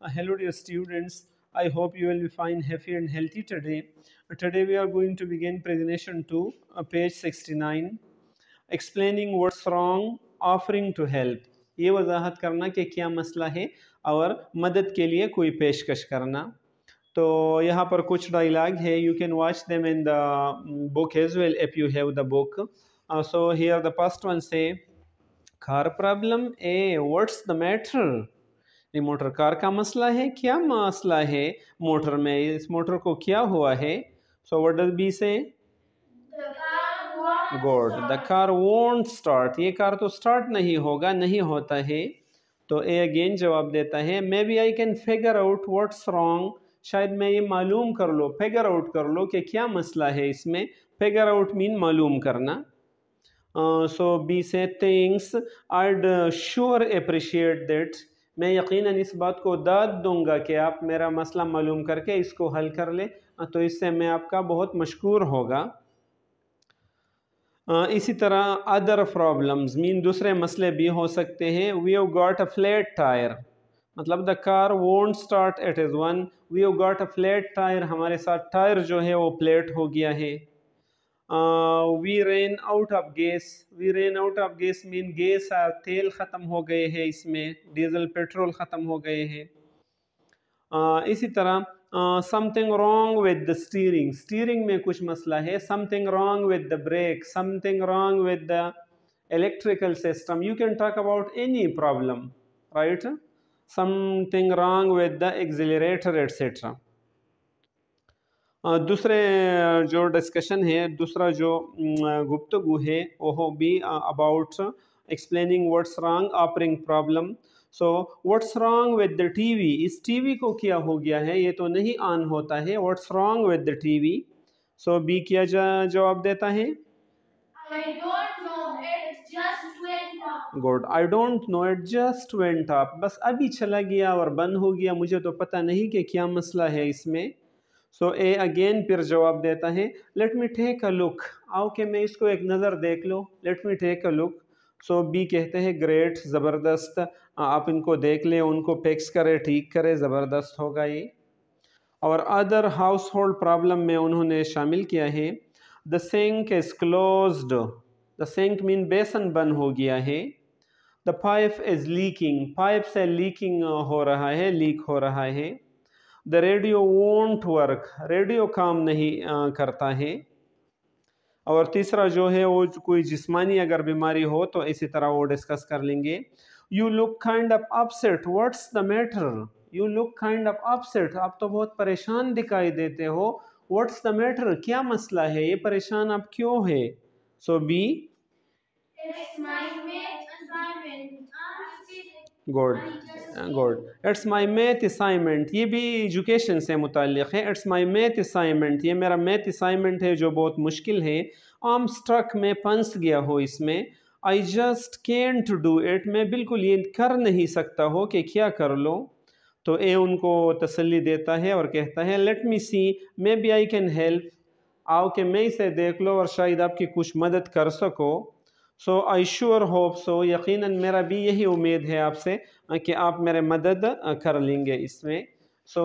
Uh, hello dear students. I hope you will be fine, happy and healthy today. Uh, today we are going to begin presentation 2, uh, page 69. Explaining what's wrong, offering to help. ये वजाहत करना कि क्या मसला है और मदद के लिए कोई पेशकश करना तो यहाँ पर कुछ डायलॉग है you can watch them in the book as well if you have the book so here the first one says car problem a what's the matter ये मोटर कार का मसला है क्या मसला है मोटर में इस मोटर को क्या हुआ है so what does B say god the car won't start ये कार तो स्टार्ट नहीं होगा नहीं होता है तो ए अगेन जवाब देता है may be I can figure out what's wrong शायद मैं ये मालूम कर लो फिगर आउट कर लो कि क्या मसला है इसमें फिगर आउट मीन मालूम करना so B says thanks I sure appreciate that मैं यकीनन इस बात को दाद दूंगा कि आप मेरा मसला मालूम करके इसको हल कर ले तो इससे मैं आपका बहुत मशहूर होगा इसी तरह अदर प्रॉब्लम्स मीन दूसरे मसले भी हो सकते हैं we have got a flat tyre मतलब the car won't start it is one we have got a flat tyre हमारे साथ टायर जो है वो प्लेट हो गया है uh, we ran out of gas we ran out of gas mean gas और तेल ख़त्म हो गए हैं इसमें डीजल पेट्रोल ख़त्म हो गए हैं uh, इसी तरह something wrong with the steering steering में कुछ मसला है something wrong with the brake something wrong with the electrical system you can talk about any problem right something wrong with the accelerator etc दूसरे जो discussion है दूसरा जो गुप्तगु है वह भी about explaining what's wrong offering problem so what's wrong with the TV इस TV को क्या हो गया है ये तो नहीं ऑन होता है what's wrong with the TV so B क्या जवाब देता है good I don't know it just went off बस अभी चला गया और बंद हो गया मुझे तो पता नहीं कि क्या मसला है इसमें सो ए अगेन फिर जवाब देता है let me take a look आओ के मैं इसको एक नज़र देख लो let me take a look so B कहते हैं ग्रेट ज़बरदस्त आप इनको देख लें उनको फिक्स करें ठीक करें ज़बरदस्त होगा ये और अदर हाउस होल्ड प्रॉब्लम में उन्होंने शामिल किया है the sink is close the sink mean basin बंद हो गया है the pipe is leaking pipe से लीकिंग हो रहा है लीक हो रहा है the radio won't work radio काम नहीं आ, करता है और तीसरा जो है वो कोई जिस्मानी अगर बीमारी हो तो इसी तरह वो डिस्कस कर लेंगे you look kind of upset what's the matter you look kind of upset आप तो बहुत परेशान दिखाई देते हो व्हाट्स द मैटर क्या मसला है ये परेशान आप क्यों है so B good good it's my math assignment ये भी एजुकेशन से मुतक़ है इट्स माय मैथ असाइनमेंट ये मेरा मैथ असाइनमेंट है जो बहुत मुश्किल है आम स्ट्रक में फंस गया हो इसमें I just can to do it मैं बिल्कुल ये कर नहीं सकता हो कि क्या कर लो तो ए उनको तसल्ली देता है और कहता है let me see may be I can help आओ कि मैं इसे देख लो और शायद आपकी कुछ मदद कर सको सो आई श्योर होप सो यकीन मेरा भी यही उम्मीद है आपसे कि आप मेरे मदद कर लेंगे इसमें so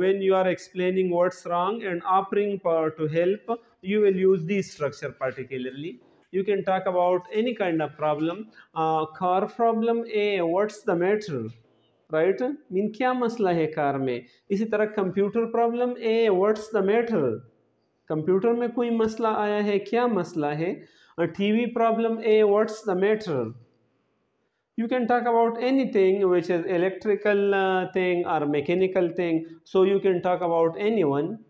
when you are explaining words wrong and offering to help you will use the structure particularly you can talk about any kind of problem car problem a what's the matter right mean क्या मसला है car में इसी तरह computer problem a what's the matter computer में कोई मसला आया है क्या मसला है A TV problem A, what's the matter? You can talk about anything which is electrical uh, thing or mechanical thing. So you can talk about anyone.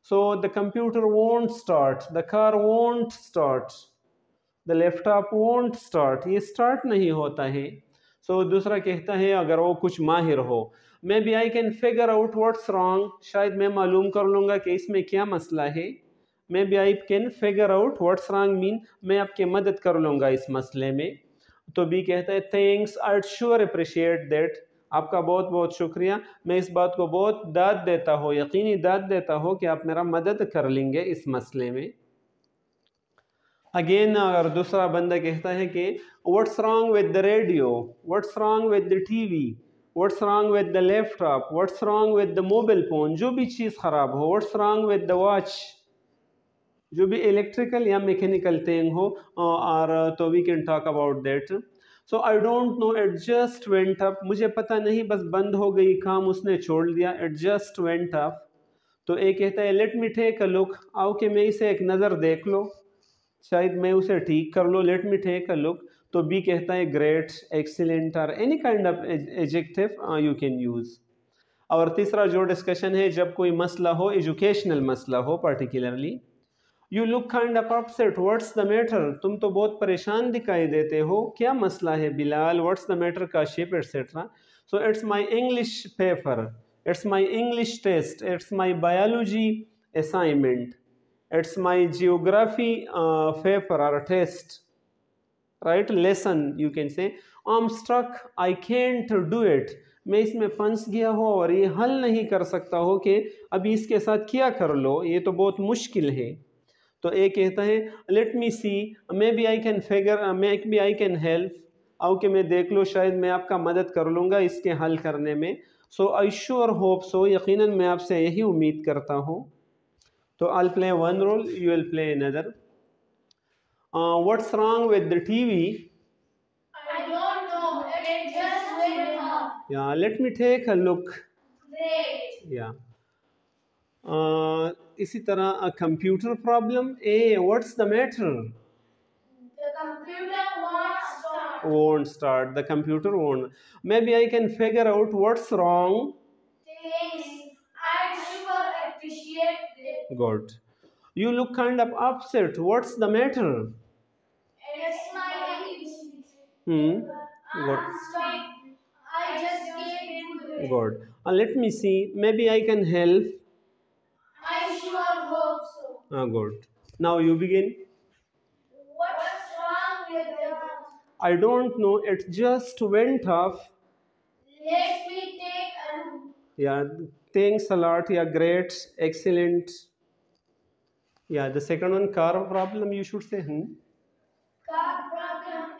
So the computer won't start. The car won't start. The laptop won't start. ये start नहीं होता है so, दूसरा कहता है अगर वो कुछ माहिर हो Maybe I can figure out what's wrong. Wrong शायद मैं मालूम कर लूँगा कि इसमें क्या मसला है may be I can figure out what's wrong mean मैं आपकी मदद कर लूँगा इस मसले में तो बी कहता है thanks I sure appreciate that आपका बहुत बहुत शुक्रिया मैं इस बात को बहुत दाद देता हूँ यकीनी दाद देता हूँ कि आप मेरा मदद कर लेंगे इस मसले में अगेन अगर दूसरा बंदा कहता है कि what's wrong with the radio what's wrong with the TV what's wrong with the laptop what's wrong with the mobile phone जो भी चीज़ ख़राब हो what's wrong with the watch जो भी इलेक्ट्रिकल या मैकेनिकल थिंग हो और uh, uh, तो we can talk about that so I don't know it just went went मुझे पता नहीं बस बंद हो गई काम उसने छोड़ दिया एडजस्ट वेंट अप तो एक कहता है let me take a look आओ कि मैं इसे एक नज़र देख लो शायद मैं उसे ठीक कर लो let me take a look तो बी कहता है ग्रेट एक्सीलेंट और any kind of adjective you can use और तीसरा जो डिस्कशन है जब कोई मसला हो एजुकेशनल मसला हो particularly you look kind upset what's the matter तुम तो बहुत परेशान दिखाई देते हो क्या मसला है बिलाल व्हाट्स द मैटर का shape etcetera so it's my English paper it's my English test it's my biology assignment it's my geography paper or test right lesson you can say am struck I can't do it मैं इसमें फंस गया हो और ये हल नहीं कर सकता हो कि अभी इसके साथ क्या कर लो ये तो बहुत मुश्किल है तो ए कहता है let me see may be I can figure may be I can help आओ कि मैं देख लो शायद मैं आपका मदद कर लूँगा इसके हल करने में सो आई श्योर होप सो यकीनन मैं आपसे यही उम्मीद करता हूँ तो I play one role you will play another what's wrong with the TV yeah let me take a look Great. yeah इसी तरह computer problem A what's the matter won't start the computer won't maybe i can figure out what's wrong thanks i'm sure appreciate it good you look kind of upset what's the matter it's my hmm good i just good uh, let me see maybe i can help uh, good. Now you begin. What's wrong with the bus? I don't know. It just went off. Let me take a look. Yeah, thanks a lot. Yeah, great, excellent. Yeah, the second one, car problem, you should say. Hmm? Car problem.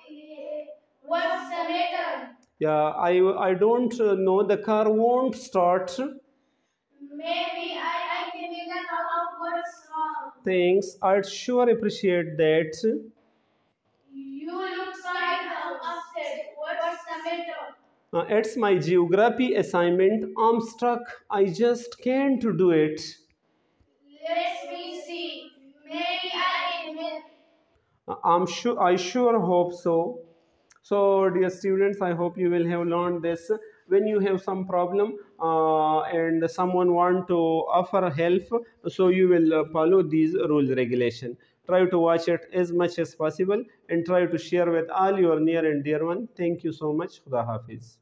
What's the matter? Yeah, I I don't know. The car won't start. Maybe I things, I'd sure appreciate that. You look kind upset. What's the matter? Uh, it's my geography assignment. I'm stuck. I just can't do it. Let me see. Maybe I help? Uh, I'm sure. I sure hope so so dear students i hope you will have learned this when you have some problem uh, and someone want to offer help so you will uh, follow these rules regulation try to watch it as much as possible and try to share with all your near and dear one thank you so much khuda hafiz